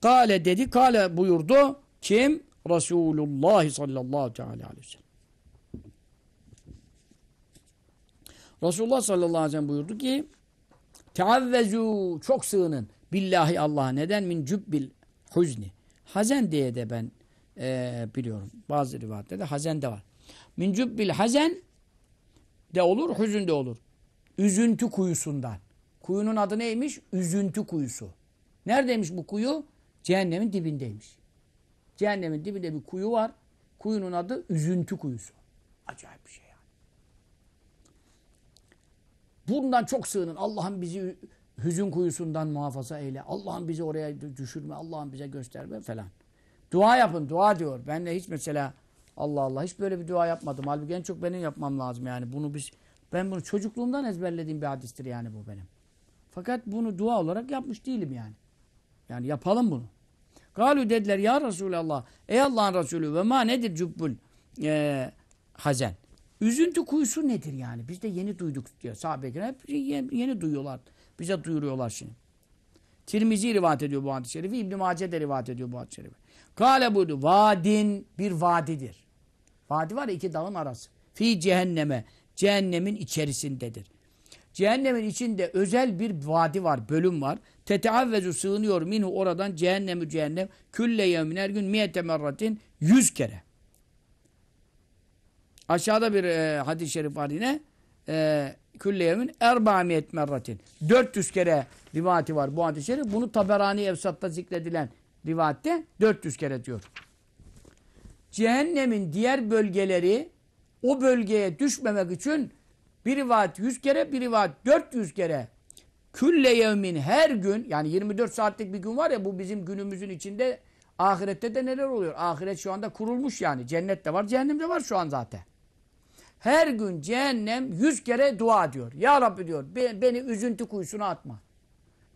Kale dedi, kale buyurdu. Kim? Resulullah sallallahu aleyhi ve sellem. Resulullah sallallahu aleyhi ve sellem buyurdu ki Teavvezu çok sığının billahi Allah neden min cübbil huzni. Hazen diye de ben e, biliyorum. Bazı rivayette de hazen de var. Min cübbil hazen de olur, hüzün de olur. Üzüntü kuyusundan. Kuyunun adı neymiş? Üzüntü kuyusu. Neredeymiş bu kuyu? Cehennemin dibindeymiş. Cehennemin dibinde bir kuyu var. Kuyunun adı üzüntü kuyusu. Acayip bir şey yani. Bundan çok sığının. Allah'ım bizi hüzün kuyusundan muhafaza eyle. Allah'ım bizi oraya düşürme. Allah'ım bize gösterme falan. Dua yapın, dua diyor. Ben de hiç mesela Allah Allah hiç böyle bir dua yapmadım. Halbuki en çok benim yapmam lazım yani. Bunu biz ben bunu çocukluğumdan ezberlediğim bir hadistir yani bu benim. Fakat bunu dua olarak yapmış değilim yani. Yani yapalım bunu. Galu dediler ya Resulallah. Ey Allah'ın Resulü ve ma nedir cübbül e, hazen? Üzüntü kuyusu nedir yani? Biz de yeni duyduk diyor sahabeden. Hep yeni, duyuyorlar. Bize duyuruyorlar şimdi. Tirmizi rivat ediyor bu hadis-i şerifi. İbn-i Mace de rivayet ediyor bu hadis-i şerifi. Kale buydu. Vadin bir vadidir. Vadi var ya iki dağın arası. Fi cehenneme. Cehennemin içerisindedir. Cehennemin içinde özel bir vadi var, bölüm var. Teteavvezu sığınıyor minhu oradan cehennemi cehennem. Külle yevmin her gün miyete merratin yüz kere. Aşağıda bir e, hadis-i şerif var yine. E, Külle yevmin erbamiyet merratin. yüz kere rivati var bu hadis-i şerif. Bunu Taberani Evsat'ta zikredilen rivatte dört yüz kere diyor. Cehennemin diğer bölgeleri o bölgeye düşmemek için bir rivayet 100 kere, bir rivayet 400 kere külle yevmin her gün yani 24 saatlik bir gün var ya bu bizim günümüzün içinde ahirette de neler oluyor? Ahiret şu anda kurulmuş yani. Cennet de var, cehennem de var şu an zaten. Her gün cehennem 100 kere dua diyor, Ya Rabbi diyor beni üzüntü kuyusuna atma.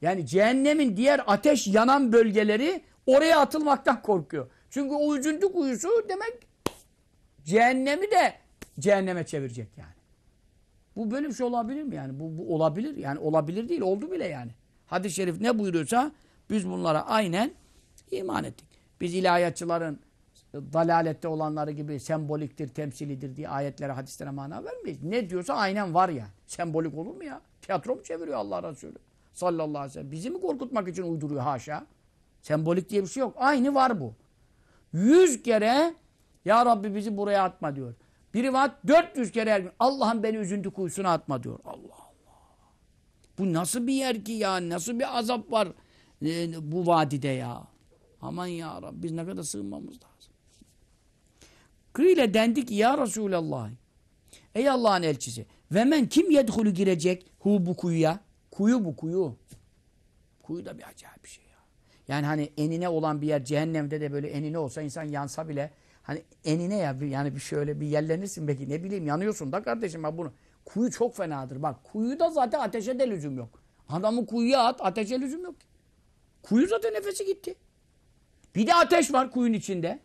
Yani cehennemin diğer ateş yanan bölgeleri oraya atılmaktan korkuyor. Çünkü o üzüntü kuyusu demek cehennemi de cehenneme çevirecek yani. Bu böyle bir şey olabilir mi yani? Bu, bu olabilir. Yani olabilir değil. Oldu bile yani. Hadis-i şerif ne buyuruyorsa biz bunlara aynen iman ettik. Biz ilahiyatçıların dalalette olanları gibi semboliktir, temsilidir diye ayetlere, hadislere mana vermeyiz. Ne diyorsa aynen var yani. Sembolik olur mu ya? Tiyatro mu çeviriyor Allah Resulü? Sallallahu aleyhi ve sellem. Bizi mi korkutmak için uyduruyor haşa? Sembolik diye bir şey yok. Aynı var bu. Yüz kere Ya Rabbi bizi buraya atma diyor. Bir rivayet 400 kere her gün Allah'ım beni üzüntü kuyusuna atma diyor. Allah Allah. Bu nasıl bir yer ki ya? Nasıl bir azap var e, bu vadide ya? Aman ya Rabbi biz ne kadar sığınmamız lazım. Kıyla ki ya Resulallah. Ey Allah'ın elçisi. Ve men kim yedhulü girecek hu bu kuyuya? Kuyu bu kuyu. Kuyu da bir acayip bir şey ya. Yani hani enine olan bir yer cehennemde de böyle enine olsa insan yansa bile Hani enine ya yani bir şöyle bir yerlenirsin belki ne bileyim yanıyorsun da kardeşim bak bunu. Kuyu çok fenadır bak. Kuyuda zaten ateşe de lüzum yok. Adamı kuyuya at ateşe lüzum yok. Kuyu zaten nefesi gitti. Bir de ateş var kuyun içinde.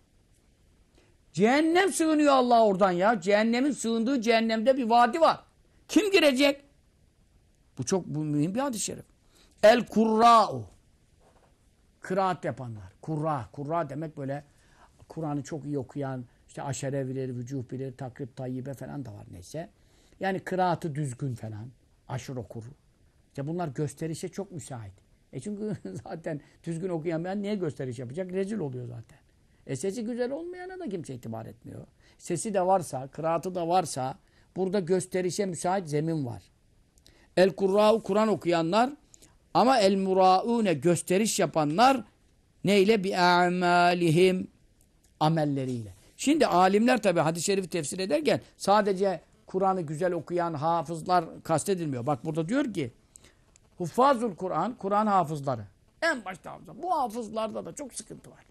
Cehennem sığınıyor Allah oradan ya. Cehennemin sığındığı cehennemde bir vadi var. Kim girecek? Bu çok bu mühim bir hadis-i şerif. El kurra'u. Kıraat yapanlar. Kurra. Kurra demek böyle Kur'an'ı çok iyi okuyan, işte aşere bilir, vücuh bilir, takrib, tayyibe falan da var neyse. Yani kıraatı düzgün falan. Aşır okur. İşte bunlar gösterişe çok müsait. E çünkü zaten düzgün okuyan okuyamayan niye gösteriş yapacak? Rezil oluyor zaten. E sesi güzel olmayana da kimse itibar etmiyor. Sesi de varsa, kıraatı da varsa burada gösterişe müsait zemin var. El kurra'u Kur'an okuyanlar ama el mura'une gösteriş yapanlar neyle bir amalihim amelleriyle. Şimdi alimler tabi hadis-i şerifi tefsir ederken sadece Kur'an'ı güzel okuyan hafızlar kastedilmiyor. Bak burada diyor ki Huffazul Kur'an, Kur'an hafızları. En başta hafızlar. Bu hafızlarda da çok sıkıntı var.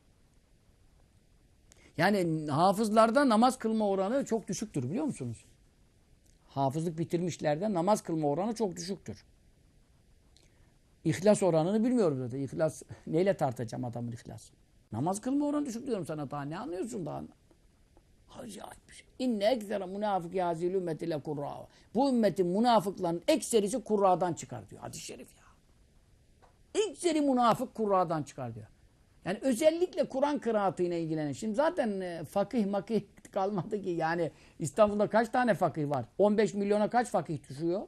Yani hafızlarda namaz kılma oranı çok düşüktür biliyor musunuz? Hafızlık bitirmişlerde namaz kılma oranı çok düşüktür. İhlas oranını bilmiyorum zaten. İhlas neyle tartacağım adamın ihlasını? Namaz kılma oranı düşük diyorum sana daha. Ne anlıyorsun daha? Acayip bir şey. İnne eksere münafık yazil ümmeti le kurra. Bu ümmetin münafıkların ekserisi kurradan çıkar diyor. Hadis-i şerif ya. Ekseri münafık kurradan çıkar diyor. Yani özellikle Kur'an kıraatıyla ilgilenen. Şimdi zaten e, fakih makih kalmadı ki. Yani İstanbul'da kaç tane fakih var? 15 milyona kaç fakih düşüyor?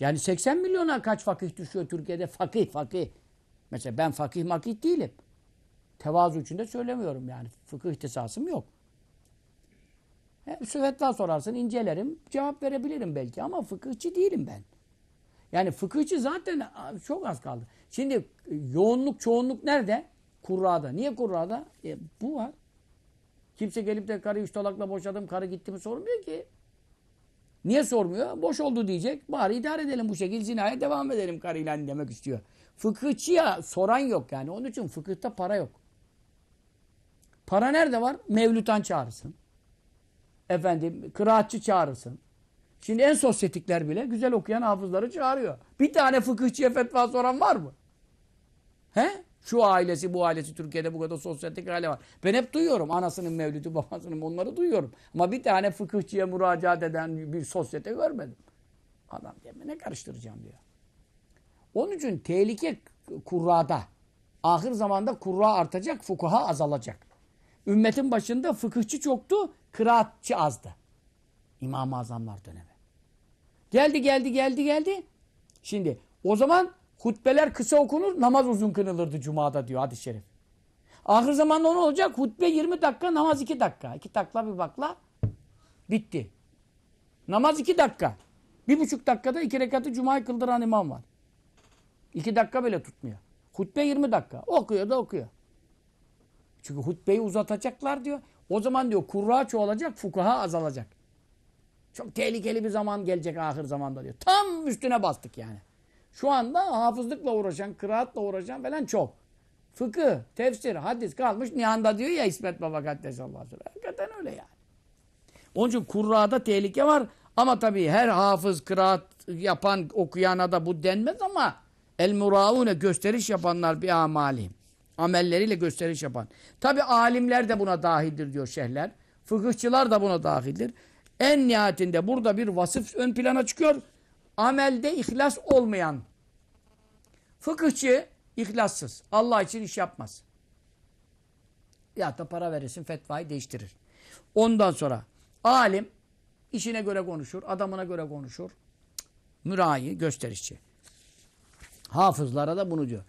Yani 80 milyona kaç fakih düşüyor Türkiye'de? Fakih fakih. Mesela ben fakih makit değilim. Tevazu için söylemiyorum yani. Fıkıh ihtisasım yok. Hep sorarsın, incelerim, cevap verebilirim belki ama fıkıhçı değilim ben. Yani fıkıhçı zaten çok az kaldı. Şimdi e, yoğunluk, çoğunluk nerede? Kurra'da. Niye kurra'da? E, bu var. Kimse gelip de karı üç talakla boşadım, karı gitti mi sormuyor ki. Niye sormuyor? Boş oldu diyecek. Bari idare edelim bu şekilde, zinaya devam edelim karıyla demek istiyor. Fıkıhçıya soran yok yani. Onun için fıkıhta para yok. Para nerede var? Mevlütan çağırırsın. Efendim kıraatçı çağırırsın. Şimdi en sosyetikler bile güzel okuyan hafızları çağırıyor. Bir tane fıkıhçıya fetva soran var mı? He? Şu ailesi bu ailesi Türkiye'de bu kadar sosyetik aile var. Ben hep duyuyorum anasının mevlütü babasının onları duyuyorum. Ama bir tane fıkıhçıya müracaat eden bir sosyete görmedim. Adam diyor ne karıştıracağım diyor. Onun için tehlike kurrada. Ahir zamanda kurra artacak, fukaha azalacak. Ümmetin başında fıkıhçı çoktu, kıraatçı azdı. İmam-ı Azamlar dönemi. Geldi, geldi, geldi, geldi. Şimdi o zaman hutbeler kısa okunur, namaz uzun kınılırdı Cuma'da diyor hadis-i şerif. Ahir zamanda ne olacak? Hutbe 20 dakika, namaz 2 dakika. 2 takla bir bakla. Bitti. Namaz 2 dakika. Bir buçuk dakikada iki rekatı Cuma'yı kıldıran imam var. İki dakika bile tutmuyor. Hutbe 20 dakika. Okuyor da okuyor. Çünkü hutbeyi uzatacaklar diyor. O zaman diyor kurra çoğalacak, fukaha azalacak. Çok tehlikeli bir zaman gelecek ahir zamanda diyor. Tam üstüne bastık yani. Şu anda hafızlıkla uğraşan, kıraatla uğraşan falan çok. Fıkıh, tefsir, hadis kalmış nihanda diyor ya İsmet Baba Kaddesallahu aleyhi ve sellem. Hakikaten öyle yani. Onun için kurrada tehlike var. Ama tabii her hafız, kıraat yapan, okuyana da bu denmez ama El muraune gösteriş yapanlar bir amalihim. Amelleriyle gösteriş yapan. Tabi alimler de buna dahildir diyor şehirler. Fıkıhçılar da buna dahildir. En nihayetinde burada bir vasıf ön plana çıkıyor. Amelde ihlas olmayan. Fıkıhçı ihlassız. Allah için iş yapmaz. Ya da para verirsin fetvayı değiştirir. Ondan sonra alim işine göre konuşur, adamına göre konuşur. Mürahi, gösterişçi. Hafızlara da bunu diyor.